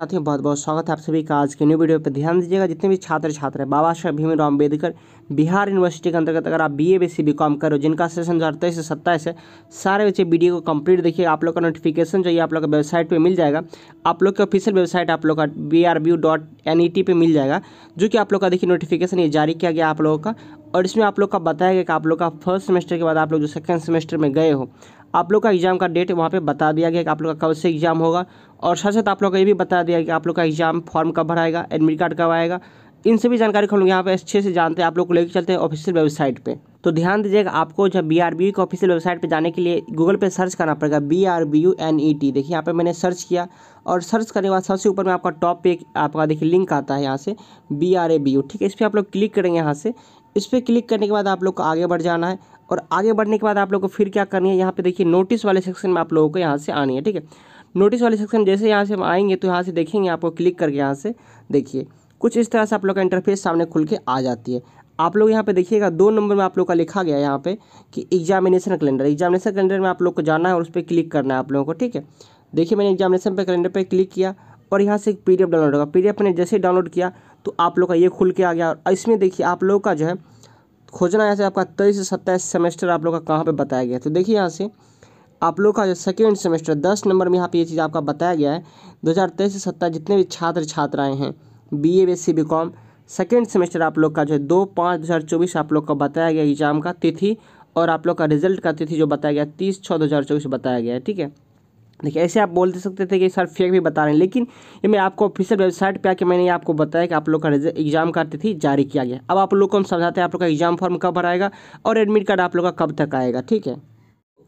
साथियों बहुत बहुत स्वागत है आप सभी का आज के न्यू वीडियो पर ध्यान दीजिएगा जितने भी छात्र छात्र हैं बाबा साहब भीमराव अम्बेडकर बिहार यूनिवर्सिटी के अंतर्गत अगर आप बीए बीसी बीकॉम करो जिनका सेशन जो अड़ताईस से सत्ताईस है सारे बच्चे वीडियो को कंप्लीट देखिए आप लोग का नोटिफिकेशन जो है आप लोग का वेबसाइट पर मिल जाएगा आप लोग की ऑफिशियल वेबसाइट आप लोग का B R B dot N E T पे मिल जाएगा जो कि आप लोग का देखिए नोटिफिकेशन ये जारी किया गया आप लोगों का और इसमें आप लोग का बताया गया कि आप लोग का फर्स्ट सेमेस्टर के बाद आप लोग जो सेकेंड सेमेस्टर में गए हो आप लोग का एग्ज़ाम का डेट वहाँ पे बता दिया गया कि आप लोग का कब से एग्ज़ाम होगा और साथ साथ आप लोग का ये भी बता दिया कि आप लोग का एग्ज़ाम फॉर्म कब भराएगा एडमिट कार्ड कब आएगा इन सभी जानकारी को हम लोग यहाँ पर अच्छे से जानते हैं आप लोग को लेकर चलते हैं ऑफिशियल वेबसाइट पर तो ध्यान दीजिएगा आपको जब बी आर बी की ऑफिशियल वेबसाइट पर जाने के लिए गूगल पर सर्च करना पड़ेगा B R B U N E T देखिए यहाँ पर मैंने सर्च किया और सर्च करने के बाद सबसे ऊपर में आपका टॉप पे आपका देखिए लिंक आता है यहाँ से B R A B U ठीक है इस पर आप लोग क्लिक करेंगे यहाँ से इस पर क्लिक करने के बाद आप लोग को आगे बढ़ जाना है और आगे बढ़ने के बाद आप लोगों को फिर क्या करनी है यहाँ पे देखिए नोटिस वाले सेक्शन में आप लोगों को यहाँ से आनी है ठीक है नोटिस वाले सेक्शन जैसे यहाँ से हम आएंगे तो यहाँ से देखेंगे आपको क्लिक करके यहाँ से देखिए कुछ इस तरह से आप लोग का इंटरफेस सामने खुल के आ जाती है आप लोग यहाँ पे देखिएगा दो नंबर में आप लोग का लिखा गया है यहाँ पे कि एग्जामिनेशन कैलेंडर एग्जामिनेशन कैलेंडर में आप लोग को जाना है और उस पर क्लिक करना है आप लोगों को ठीक है देखिए मैंने एग्जामिनेशन पे कैलेंडर पे क्लिक किया और यहाँ से एक पी डाउनलोड होगा पी मैंने जैसे डाउनलोड किया तो आप लोग का ये खुल के आ गया और इसमें देखिए आप लोग का जो है खोजना यहाँ से आपका तेईस से सत्ताईस सेमेस्टर आप लोग का कहाँ पे बताया गया है तो देखिए यहाँ से आप लोग का जो सेकेंड सेमेस्टर दस नंबर में यहाँ पे ये चीज़ आपका बताया गया है दो हज़ार तेईस से सत्ताईस जितने भी छात्र छात्राएँ हैं B A B C B com second semester आप लोग का जो है दो पाँच दो हज़ार चौबीस आप लोग का बताया गया एग्जाम का तिथि और आप लोग का रिजल्ट का तिथि जो बताया गया तीस छः दो हज़ार चौबीस बताया गया है ठीक है देखिए ऐसे आप बोल दे सकते थे कि सर फेक भी बता रहे हैं लेकिन ये मैं आपको ऑफिशियल वेबसाइट पे आके मैंने आपको बताया कि आप लोग का एग्जाम का तिथि जारी किया गया अब आप लोग को हम समझाते हैं आप लोग का एग्जाम फॉर्म कब भराएगा और एडमिट कार्ड आप लोग का कब तक आएगा ठीक है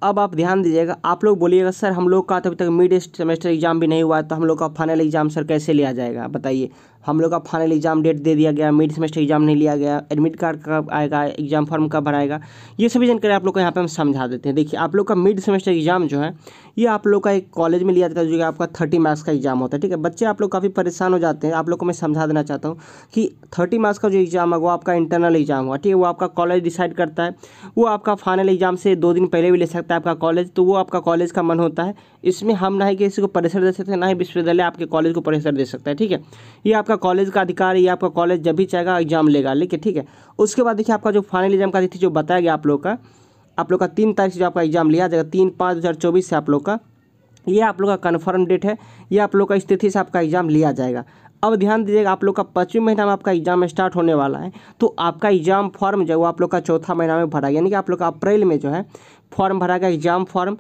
अब आप ध्यान दीजिएगा आप लोग बोलिएगा सर हम लोग का तो अभी तक मिड सेमेस्टर एग्जाम भी नहीं हुआ है तो हम लोग का फाइनल एग्जाम सर कैसे लिया जाएगा बताइए हम लोग का फाइनल एग्जाम डेट दे दिया गया मिड सेमेस्टर एग्जाम नहीं लिया गया एडमिट कार्ड कब आएगा एग्जाम फॉर्म कब भराएगा ये सभी जानकारी आप लोग को यहाँ पर हम समझा देते हैं देखिए आप लोग का मिड सेमेस्टर एग्जाम जो है ये आप लोग का एक कॉलेज में लिया जाता है जो कि आपका थर्टी मार्क्स का एग्जाम होता है ठीक है बच्चे आप लोग काफ़ी परेशान हो जाते हैं आप लोग को मैं समझा देना चाहता हूँ कि थर्टी मार्क्स का जो एग्जाम है वो आपका इंटरनल एग्जाम हुआ ठीक है वो आपका कॉलेज डिसाइड करता है वो आपका फाइनल एग्जाम से दो दिन पहले भी ले सकता सकता है आपका कॉलेज तो वो आपका कॉलेज का मन होता है इसमें हम ना ही किसी को परिसर दे सकते हैं ना ही विश्वविद्यालय आपके कॉलेज को परिसर दे सकता है ठीक है ये आपका कॉलेज का अधिकार है ये आपका कॉलेज जब भी चाहेगा एग्जाम लेगा लेके ठीक है उसके बाद देखिए आपका जो फाइनल एग्जाम का तिथि जो बताया गया आप लोग का आप लोग का तीन तारीख से जो आपका एग्जाम लिया जाएगा तीन पाँच दो से आप लोग का ये आप लोग का कन्फर्म डेट है ये आप लोग का इस तिथि से आपका एग्ज़ाम लिया जाएगा अब ध्यान दीजिएगा आप लोग का पच्चीस महीना में आपका एग्जाम स्टार्ट होने वाला है तो आपका एग्जाम फॉर्म जो है वो आप लोग का चौथा महीना में भरा यानी कि आप लोग का अप्रैल में जो है फॉर्म भरा गया एग्जाम फॉर्म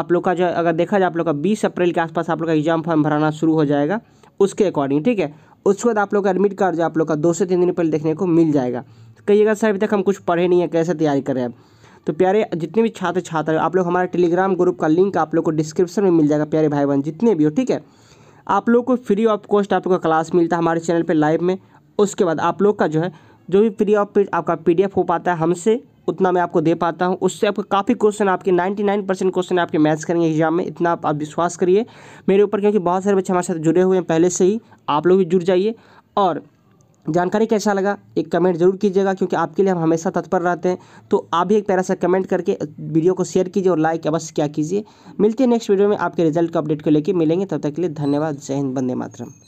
आप लोग का जो अगर देखा जाए आप लोग का बीस अप्रैल के आसपास आप लोग का एग्जाम फॉर्म भराना शुरू हो जाएगा उसके अकॉर्डिंग ठीक है उसके बाद आप लोग का एडमिट कार्ड जो आप लोग का दो से तीन दिन पहले देखने को मिल जाएगा कहिएगा सर अभी तक हम कुछ पढ़े नहीं है कैसे तैयारी करें तो प्यारे जितने भी छात्र छात्र आप लोग हमारे टेलीग्राम ग्रुप का लिंक आप लोग को डिस्क्रिप्शन में मिल जाएगा प्यारे भाई बहन जितने भी हो ठीक है आप लोग को फ्री ऑफ कॉस्ट आप लोग का क्लास मिलता है हमारे चैनल पर लाइव में उसके बाद आप लोग का जो है जो भी फ्री ऑफ आपका पी हो पाता है हमसे उतना मैं आपको दे पाता हूँ उससे आपको काफ़ी क्वेश्चन आपके 99 परसेंट क्वेश्चन आपके मैच करेंगे एग्जाम में इतना आप, आप विश्वास करिए मेरे ऊपर क्योंकि बहुत सारे बच्चे हमारे साथ जुड़े हुए हैं पहले से ही आप लोग भी जुड़ जाइए और जानकारी कैसा लगा एक कमेंट जरूर कीजिएगा क्योंकि आपके लिए हम हमेशा तत्पर रहते हैं तो आप भी एक प्यारा सा कमेंट करके वीडियो को शेयर कीजिए और लाइक अवश्य क्या कीजिए मिलते हैं नेक्स्ट वीडियो में आपके रिजल्ट का अपडेट को लेकर मिलेंगे तब तक के लिए धन्यवाद जय हिंद बंदे मातरम